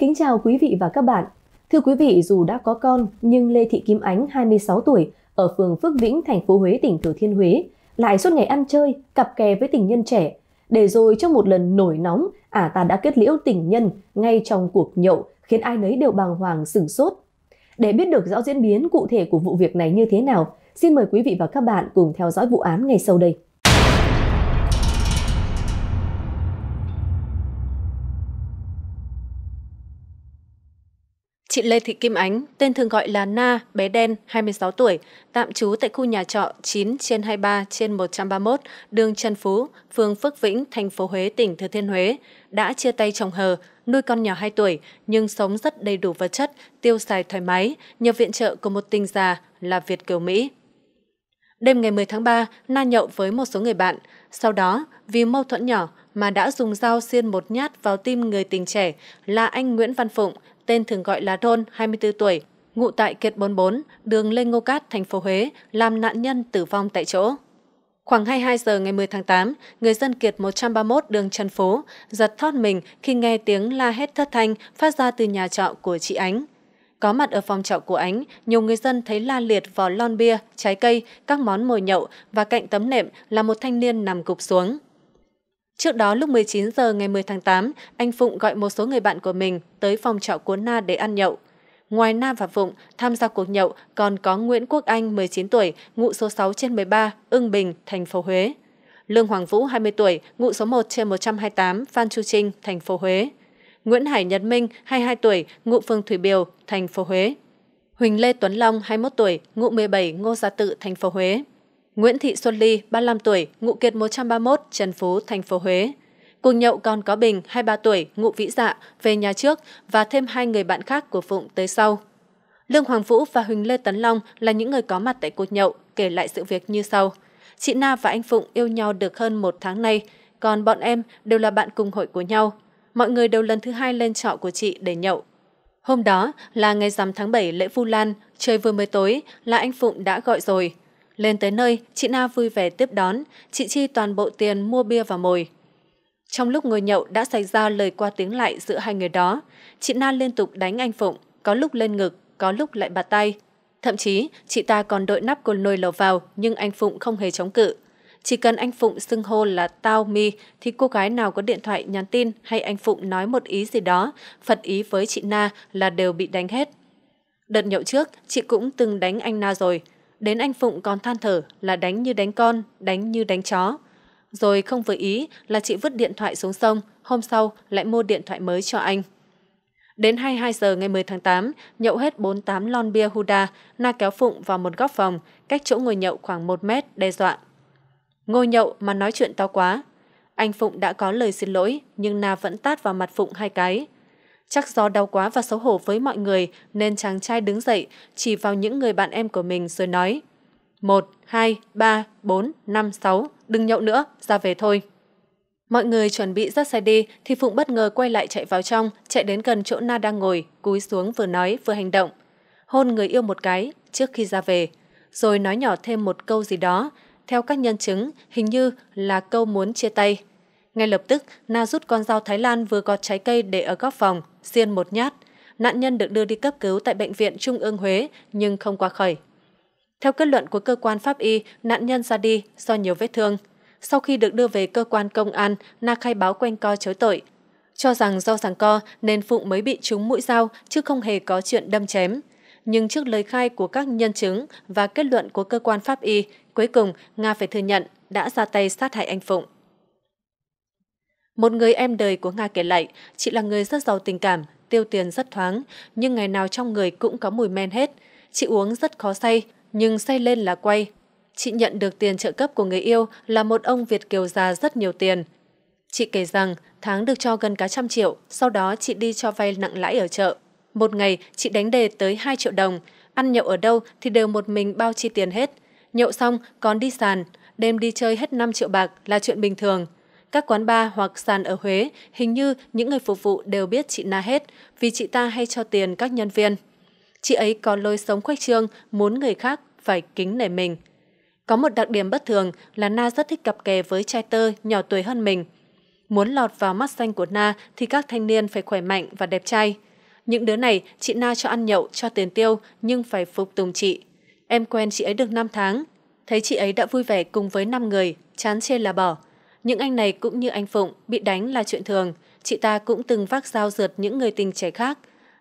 kính chào quý vị và các bạn. Thưa quý vị, dù đã có con nhưng Lê Thị Kim Ánh 26 tuổi ở phường Phước Vĩnh, thành phố Huế, tỉnh Thừa Thiên Huế lại suốt ngày ăn chơi, cặp kè với tình nhân trẻ. Để rồi trong một lần nổi nóng, ả à ta đã kết liễu tình nhân ngay trong cuộc nhậu khiến ai nấy đều bàng hoàng sửng sốt. Để biết được rõ diễn biến cụ thể của vụ việc này như thế nào, xin mời quý vị và các bạn cùng theo dõi vụ án ngay sau đây. Chị Lê Thị Kim Ánh, tên thường gọi là Na, bé đen, 26 tuổi, tạm trú tại khu nhà trọ 9 trên 23 trên 131, đường Trần Phú, phường Phước Vĩnh, thành phố Huế, tỉnh Thừa Thiên Huế, đã chia tay chồng hờ, nuôi con nhỏ 2 tuổi nhưng sống rất đầy đủ vật chất, tiêu xài thoải mái nhờ viện trợ của một tình già là Việt kiều Mỹ. Đêm ngày 10 tháng 3, Na nhậu với một số người bạn. Sau đó, vì mâu thuẫn nhỏ mà đã dùng dao xiên một nhát vào tim người tình trẻ là anh Nguyễn Văn Phụng, tên thường gọi là Ron, 24 tuổi, ngụ tại Kiệt 44, đường Lê Ngô Cát, thành phố Huế, làm nạn nhân tử vong tại chỗ. Khoảng 22 giờ ngày 10 tháng 8, người dân kiệt 131 đường Trần Phú giật thót mình khi nghe tiếng la hét thất thanh phát ra từ nhà trọ của chị Ánh. Có mặt ở phòng trọ của Ánh, nhiều người dân thấy la liệt vào lon bia, trái cây, các món mồi nhậu và cạnh tấm nệm là một thanh niên nằm gục xuống. Trước đó lúc 19 giờ ngày 10 tháng 8, anh Phụng gọi một số người bạn của mình tới phòng trọ của Na để ăn nhậu. Ngoài Na và Phụng, tham gia cuộc nhậu còn có Nguyễn Quốc Anh 19 tuổi, ngụ số 6 trên 13, Ưng Bình, thành phố Huế. Lương Hoàng Vũ 20 tuổi, ngụ số 1 trên 128, Phan Chu Trinh, thành phố Huế. Nguyễn Hải Nhật Minh 22 tuổi, ngụ phường Thủy Biều, thành phố Huế. Huỳnh Lê Tuấn Long 21 tuổi, ngụ 17, Ngô Gia Tự, thành phố Huế. Nguyễn Thị Xuân Ly, 35 tuổi, ngụ kiệt 131, Trần Phú, thành phố Huế. Cùng nhậu còn có Bình, 23 tuổi, ngụ Vĩ Dạ, về nhà trước và thêm hai người bạn khác của Phụng tới sau. Lương Hoàng Vũ và Huỳnh Lê Tấn Long là những người có mặt tại cuộc nhậu, kể lại sự việc như sau. Chị Na và anh Phụng yêu nhau được hơn một tháng nay, còn bọn em đều là bạn cùng hội của nhau. Mọi người đều lần thứ hai lên trọ của chị để nhậu. Hôm đó là ngày rằm tháng 7 lễ Vu Lan, trời vừa mới tối là anh Phụng đã gọi rồi – lên tới nơi, chị Na vui vẻ tiếp đón, chị chi toàn bộ tiền mua bia và mồi. Trong lúc ngồi nhậu đã xảy ra lời qua tiếng lại giữa hai người đó, chị Na liên tục đánh anh Phụng, có lúc lên ngực, có lúc lại bạt tay. Thậm chí, chị ta còn đội nắp cồn nồi lầu vào nhưng anh Phụng không hề chống cự. Chỉ cần anh Phụng xưng hô là tao mi thì cô gái nào có điện thoại nhắn tin hay anh Phụng nói một ý gì đó, phật ý với chị Na là đều bị đánh hết. Đợt nhậu trước, chị cũng từng đánh anh Na rồi, đến anh Phụng còn than thở là đánh như đánh con, đánh như đánh chó. Rồi không vừa ý là chị vứt điện thoại xuống sông, hôm sau lại mua điện thoại mới cho anh. Đến 22 giờ ngày 10 tháng 8, nhậu hết 48 lon bia Huda, Na kéo Phụng vào một góc phòng, cách chỗ ngồi nhậu khoảng 1 mét, đe dọa. Ngồi nhậu mà nói chuyện to quá. Anh Phụng đã có lời xin lỗi, nhưng Na vẫn tát vào mặt Phụng hai cái. Chắc do đau quá và xấu hổ với mọi người nên chàng trai đứng dậy, chỉ vào những người bạn em của mình rồi nói. Một, hai, ba, bốn, năm, sáu, đừng nhậu nữa, ra về thôi. Mọi người chuẩn bị dắt xe đi thì Phụng bất ngờ quay lại chạy vào trong, chạy đến gần chỗ Na đang ngồi, cúi xuống vừa nói vừa hành động. Hôn người yêu một cái trước khi ra về, rồi nói nhỏ thêm một câu gì đó. Theo các nhân chứng, hình như là câu muốn chia tay. Ngay lập tức, Na rút con dao Thái Lan vừa gọt trái cây để ở góc phòng, xiên một nhát. Nạn nhân được đưa đi cấp cứu tại Bệnh viện Trung ương Huế nhưng không qua khỏi. Theo kết luận của cơ quan pháp y, nạn nhân ra đi do nhiều vết thương. Sau khi được đưa về cơ quan công an, Na khai báo quanh co chối tội, cho rằng do giằng co nên Phụng mới bị trúng mũi dao chứ không hề có chuyện đâm chém. Nhưng trước lời khai của các nhân chứng và kết luận của cơ quan pháp y, cuối cùng Nga phải thừa nhận đã ra tay sát hại anh Phụng. Một người em đời của Nga kể lại, chị là người rất giàu tình cảm, tiêu tiền rất thoáng, nhưng ngày nào trong người cũng có mùi men hết. Chị uống rất khó say, nhưng say lên là quay. Chị nhận được tiền trợ cấp của người yêu là một ông Việt kiều già rất nhiều tiền. Chị kể rằng tháng được cho gần cả trăm triệu, sau đó chị đi cho vay nặng lãi ở chợ. Một ngày chị đánh đề tới 2 triệu đồng, ăn nhậu ở đâu thì đều một mình bao chi tiền hết. Nhậu xong còn đi sàn, đêm đi chơi hết 5 triệu bạc là chuyện bình thường – các quán bar hoặc sàn ở Huế, hình như những người phục vụ đều biết chị Na hết, vì chị ta hay cho tiền các nhân viên. Chị ấy có lối sống khoách trương, muốn người khác phải kính nể mình. Có một đặc điểm bất thường là Na rất thích cặp kè với trai tơ nhỏ tuổi hơn mình. Muốn lọt vào mắt xanh của Na thì các thanh niên phải khỏe mạnh và đẹp trai. Những đứa này chị Na cho ăn nhậu, cho tiền tiêu nhưng phải phục tùng chị. Em quen chị ấy được 5 tháng. Thấy chị ấy đã vui vẻ cùng với 5 người, chán chê là bỏ. Những anh này cũng như anh Phụng, bị đánh là chuyện thường. Chị ta cũng từng vác dao rượt những người tình trẻ khác.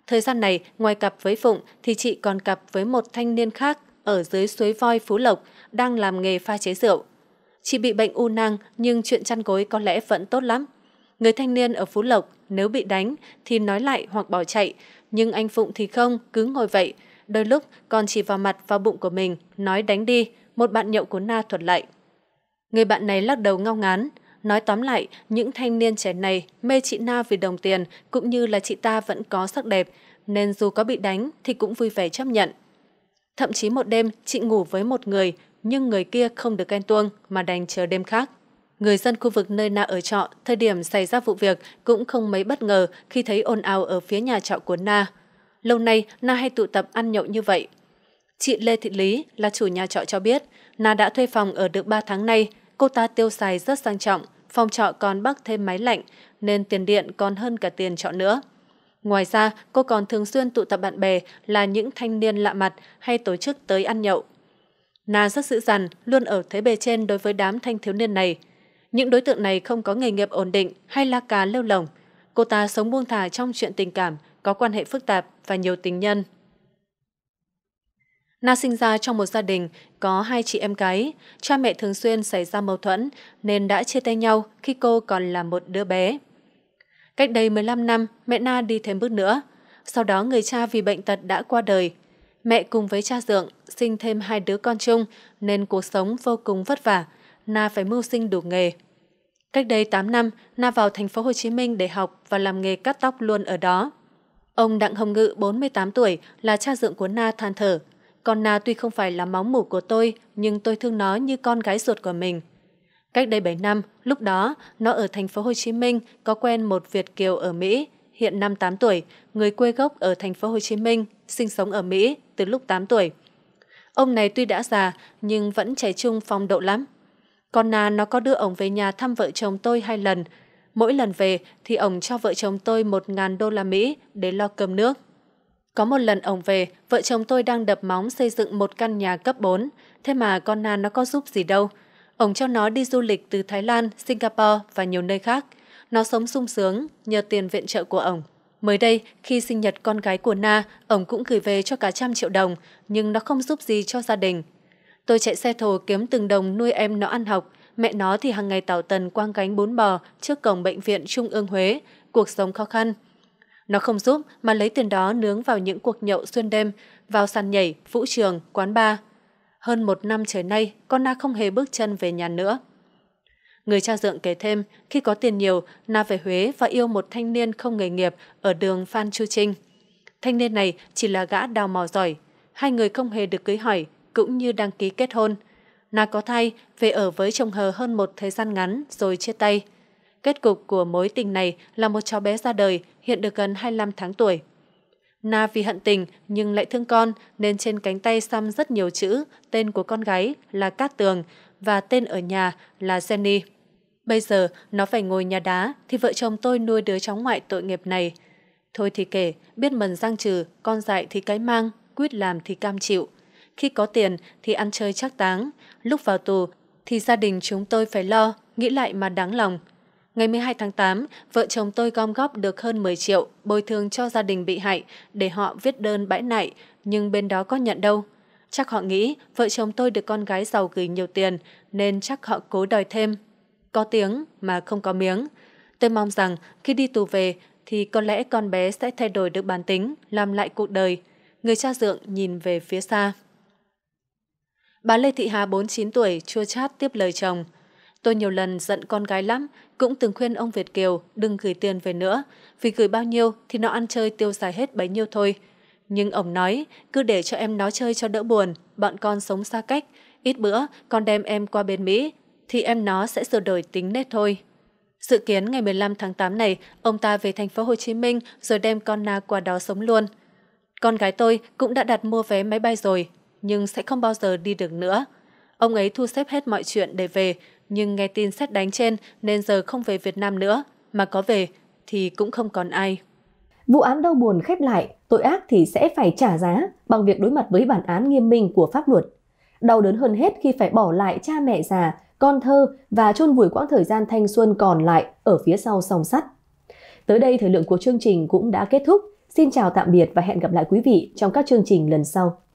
Thời gian này, ngoài cặp với Phụng thì chị còn cặp với một thanh niên khác ở dưới suối voi Phú Lộc đang làm nghề pha chế rượu. Chị bị bệnh u nang nhưng chuyện chăn gối có lẽ vẫn tốt lắm. Người thanh niên ở Phú Lộc nếu bị đánh thì nói lại hoặc bỏ chạy, nhưng anh Phụng thì không, cứ ngồi vậy. Đôi lúc còn chỉ vào mặt vào bụng của mình, nói đánh đi, một bạn nhậu của Na thuật lại. Người bạn này lắc đầu ngao ngán. Nói tóm lại, những thanh niên trẻ này mê chị Na vì đồng tiền cũng như là chị ta vẫn có sắc đẹp, nên dù có bị đánh thì cũng vui vẻ chấp nhận. Thậm chí một đêm chị ngủ với một người, nhưng người kia không được ghen tuông mà đành chờ đêm khác. Người dân khu vực nơi Na ở trọ, thời điểm xảy ra vụ việc cũng không mấy bất ngờ khi thấy ồn ào ở phía nhà trọ của Na. Lâu nay, Na hay tụ tập ăn nhậu như vậy, Chị Lê Thị Lý là chủ nhà trọ cho biết, Na đã thuê phòng ở được 3 tháng nay, cô ta tiêu xài rất sang trọng, phòng trọ còn bắc thêm máy lạnh nên tiền điện còn hơn cả tiền trọ nữa. Ngoài ra, cô còn thường xuyên tụ tập bạn bè là những thanh niên lạ mặt hay tổ chức tới ăn nhậu. Na rất dữ dằn, luôn ở thế bề trên đối với đám thanh thiếu niên này. Những đối tượng này không có nghề nghiệp ổn định hay la cà lêu lồng. Cô ta sống buông thả trong chuyện tình cảm, có quan hệ phức tạp và nhiều tình nhân. Na sinh ra trong một gia đình có hai chị em gái, cha mẹ thường xuyên xảy ra mâu thuẫn nên đã chia tay nhau khi cô còn là một đứa bé. Cách đây 15 năm, mẹ Na đi thêm bước nữa. Sau đó người cha vì bệnh tật đã qua đời. Mẹ cùng với cha dượng sinh thêm hai đứa con chung nên cuộc sống vô cùng vất vả, Na phải mưu sinh đủ nghề. Cách đây 8 năm, Na vào thành phố Hồ Chí Minh để học và làm nghề cắt tóc luôn ở đó. Ông Đặng Hồng Ngự, 48 tuổi, là cha dượng của Na than thở. Con Na tuy không phải là máu mủ của tôi, nhưng tôi thương nó như con gái ruột của mình. Cách đây 7 năm, lúc đó, nó ở thành phố Hồ Chí Minh có quen một Việt Kiều ở Mỹ, hiện năm 8 tuổi, người quê gốc ở thành phố Hồ Chí Minh, sinh sống ở Mỹ từ lúc 8 tuổi. Ông này tuy đã già nhưng vẫn trẻ trung phong độ lắm. Con Na nó có đưa ông về nhà thăm vợ chồng tôi hai lần. Mỗi lần về thì ông cho vợ chồng tôi 1.000 đô la Mỹ để lo cơm nước. Có một lần ông về, vợ chồng tôi đang đập móng xây dựng một căn nhà cấp 4. Thế mà con Na nó có giúp gì đâu. Ông cho nó đi du lịch từ Thái Lan, Singapore và nhiều nơi khác. Nó sống sung sướng nhờ tiền viện trợ của ông. Mới đây, khi sinh nhật con gái của Na, ông cũng gửi về cho cả trăm triệu đồng, nhưng nó không giúp gì cho gia đình. Tôi chạy xe thồ kiếm từng đồng nuôi em nó ăn học, mẹ nó thì hàng ngày tảo tần quang gánh bốn bò trước cổng bệnh viện Trung ương Huế, cuộc sống khó khăn, nó không giúp mà lấy tiền đó nướng vào những cuộc nhậu xuyên đêm, vào sàn nhảy, vũ trường, quán bar. Hơn một năm trời nay, con Na không hề bước chân về nhà nữa. Người cha dượng kể thêm, khi có tiền nhiều, Na về Huế và yêu một thanh niên không nghề nghiệp ở đường Phan Chu Trinh. Thanh niên này chỉ là gã đào mò giỏi. Hai người không hề được cưới hỏi, cũng như đăng ký kết hôn. Na có thai, về ở với chồng hờ hơn một thời gian ngắn rồi chia tay. Kết cục của mối tình này là một cháu bé ra đời, hiện được gần 25 tháng tuổi. Na vì hận tình nhưng lại thương con nên trên cánh tay xăm rất nhiều chữ, tên của con gái là Cát Tường và tên ở nhà là Jenny. Bây giờ nó phải ngồi nhà đá thì vợ chồng tôi nuôi đứa cháu ngoại tội nghiệp này. Thôi thì kể, biết mần răng trừ, con dạy thì cái mang, quyết làm thì cam chịu. Khi có tiền thì ăn chơi chắc táng, lúc vào tù thì gia đình chúng tôi phải lo, nghĩ lại mà đáng lòng. Ngày 12 tháng 8, vợ chồng tôi gom góp được hơn 10 triệu bồi thường cho gia đình bị hại để họ viết đơn bãi nại, nhưng bên đó có nhận đâu. Chắc họ nghĩ vợ chồng tôi được con gái giàu gửi nhiều tiền nên chắc họ cố đòi thêm. Có tiếng mà không có miếng. Tôi mong rằng khi đi tù về thì có lẽ con bé sẽ thay đổi được bản tính, làm lại cuộc đời. Người cha dượng nhìn về phía xa. Bà Lê Thị Hà 49 tuổi chua chát tiếp lời chồng – Tôi nhiều lần giận con gái lắm, cũng từng khuyên ông Việt Kiều đừng gửi tiền về nữa, vì gửi bao nhiêu thì nó ăn chơi tiêu xài hết bấy nhiêu thôi. Nhưng ông nói, cứ để cho em nó chơi cho đỡ buồn, bọn con sống xa cách, ít bữa con đem em qua bên Mỹ, thì em nó sẽ sửa đổi tính nết thôi. Dự kiến ngày 15 tháng 8 này, ông ta về thành phố Hồ Chí Minh rồi đem con Na qua đó sống luôn. Con gái tôi cũng đã đặt mua vé máy bay rồi, nhưng sẽ không bao giờ đi được nữa. Ông ấy thu xếp hết mọi chuyện để về, nhưng nghe tin xét đánh trên nên giờ không về Việt Nam nữa, mà có về thì cũng không còn ai. Vụ án đau buồn khép lại, tội ác thì sẽ phải trả giá bằng việc đối mặt với bản án nghiêm minh của pháp luật. Đau đớn hơn hết khi phải bỏ lại cha mẹ già, con thơ và chôn vùi quãng thời gian thanh xuân còn lại ở phía sau song sắt. Tới đây thời lượng của chương trình cũng đã kết thúc. Xin chào tạm biệt và hẹn gặp lại quý vị trong các chương trình lần sau.